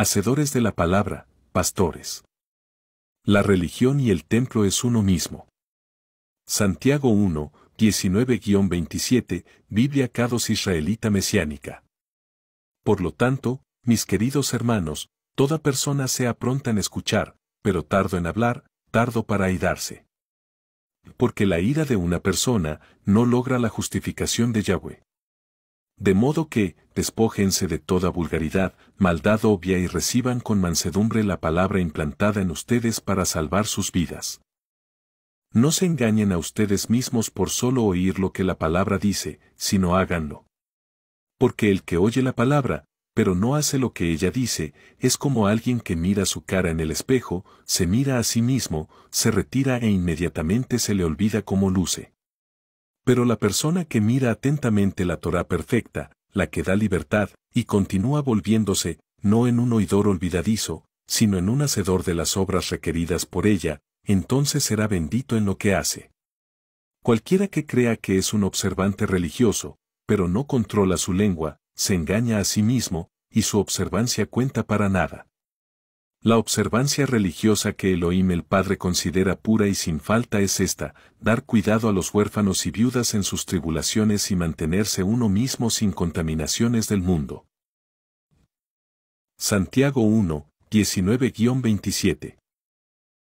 Hacedores de la palabra, pastores. La religión y el templo es uno mismo. Santiago 1, 19-27, Biblia Cados Israelita Mesiánica. Por lo tanto, mis queridos hermanos, toda persona sea pronta en escuchar, pero tardo en hablar, tardo para aidarse. Porque la ira de una persona no logra la justificación de Yahweh de modo que, despójense de toda vulgaridad, maldad obvia y reciban con mansedumbre la palabra implantada en ustedes para salvar sus vidas. No se engañen a ustedes mismos por solo oír lo que la palabra dice, sino háganlo. Porque el que oye la palabra, pero no hace lo que ella dice, es como alguien que mira su cara en el espejo, se mira a sí mismo, se retira e inmediatamente se le olvida cómo luce. Pero la persona que mira atentamente la Torah perfecta, la que da libertad, y continúa volviéndose, no en un oidor olvidadizo, sino en un hacedor de las obras requeridas por ella, entonces será bendito en lo que hace. Cualquiera que crea que es un observante religioso, pero no controla su lengua, se engaña a sí mismo, y su observancia cuenta para nada. La observancia religiosa que Elohim el Padre considera pura y sin falta es esta, dar cuidado a los huérfanos y viudas en sus tribulaciones y mantenerse uno mismo sin contaminaciones del mundo. Santiago 1, 19-27